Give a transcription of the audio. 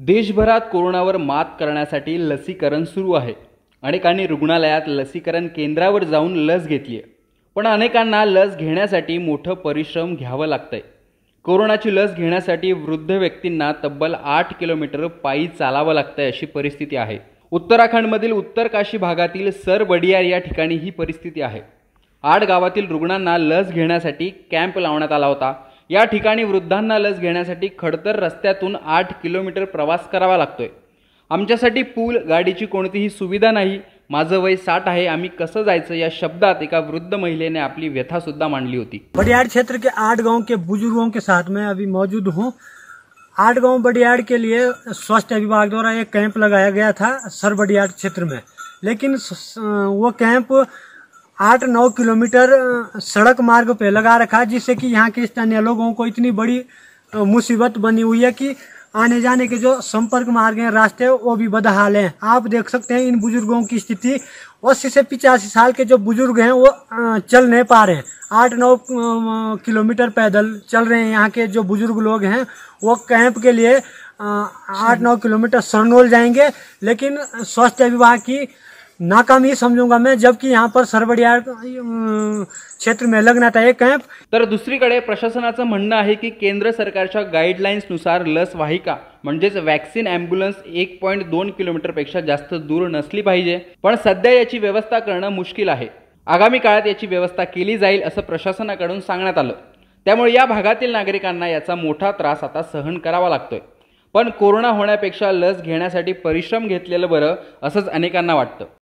देशभरात कोरोनावर मात करण्यासाठी लसीकरण सुरू आहे अनेकांनी रुग्णालयात लसीकरण केंद्रावर जाऊन लस घेतली आहे पण अनेकांना लस घेण्यासाठी मोठं परिश्रम घ्यावं लागतंय कोरोनाची लस घेण्यासाठी वृद्ध व्यक्तींना तब्बल आठ किलोमीटर पायी चालावं लागतंय अशी परिस्थिती आहे उत्तराखंडमधील उत्तरकाशी भागातील सरबडियार या ठिकाणी ही परिस्थिती आहे आठ गावातील रुग्णांना लस घेण्यासाठी कॅम्प लावण्यात आला होता या ठिकाणी वृद्धांना लस घेण्यासाठी खडतर रस्त्यातून आठ किलोमीटर प्रवास करावा लागतोय आमच्यासाठी पूल गाडीची कोणतीही सुविधा नाही माझं वय साठ आहे आम्ही कसं जायचं या शब्दात एका वृद्ध महिलेने आपली व्यथा सुद्धा मांडली होती बडियाड क्षेत्र के आठ गाव के बुजुर्गों के साथ में अभी मौजूद हूँ आठ गांव बडियाड के लिए स्वास्थ्य विभाग द्वारा एक कैंप लगाया गया था सर बडियाड क्षेत्र में लेकिन वो कैंप आठ नौ किलोमीटर सड़क मार्ग पे लगा रखा है जिससे कि यहाँ के स्थानीय लोगों को इतनी बड़ी मुसीबत बनी हुई है कि आने जाने के जो संपर्क मार्ग हैं रास्ते वो भी बदहाल हैं आप देख सकते हैं इन बुजुर्गों की स्थिति अस्सी से पिचासी साल के जो बुजुर्ग हैं वो चल नहीं पा रहे हैं आठ नौ किलोमीटर पैदल चल रहे हैं यहाँ के जो बुजुर्ग लोग हैं वो कैंप के लिए आठ नौ किलोमीटर सरनोल जाएंगे लेकिन स्वास्थ्य विभाग की नाकामी समजूंगा मैं जबकि यहाँ पर सरबडियार क्षेत्र में लग्नात आहे कॅम्प तर दुसरीकडे प्रशासनाचं म्हणणं आहे की केंद्र सरकारच्या नुसार लस वाहिका म्हणजेच व्हॅक्सिन अँब्युलन्स एक पॉईंट दोन पेक्षा जास्त दूर नसली पाहिजे पण सध्या याची व्यवस्था करणं मुश्किल आहे आगामी काळात याची व्यवस्था केली जाईल असं प्रशासनाकडून सांगण्यात आलं त्यामुळे या भागातील नागरिकांना याचा मोठा त्रास आता सहन करावा लागतोय पण कोरोना होण्यापेक्षा लस घेण्यासाठी परिश्रम घेतलेलं बरं असंच अनेकांना वाटतं